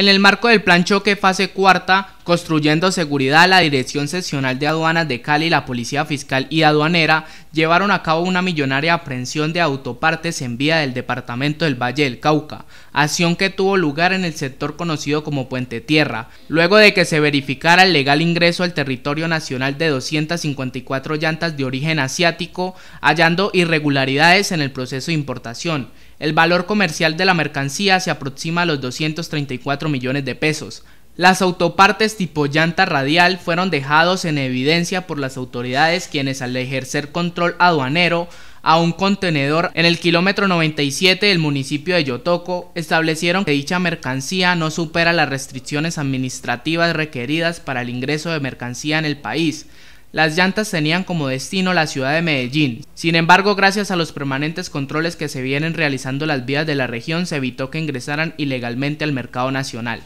En el marco del plan choque fase cuarta, construyendo seguridad, la Dirección Seccional de Aduanas de Cali, y la Policía Fiscal y Aduanera llevaron a cabo una millonaria aprehensión de autopartes en vía del departamento del Valle del Cauca, acción que tuvo lugar en el sector conocido como Puente Tierra, luego de que se verificara el legal ingreso al territorio nacional de 254 llantas de origen asiático, hallando irregularidades en el proceso de importación el valor comercial de la mercancía se aproxima a los 234 millones de pesos. Las autopartes tipo llanta radial fueron dejados en evidencia por las autoridades quienes al ejercer control aduanero a un contenedor en el kilómetro 97 del municipio de Yotoco establecieron que dicha mercancía no supera las restricciones administrativas requeridas para el ingreso de mercancía en el país, las llantas tenían como destino la ciudad de Medellín. Sin embargo, gracias a los permanentes controles que se vienen realizando las vías de la región, se evitó que ingresaran ilegalmente al mercado nacional.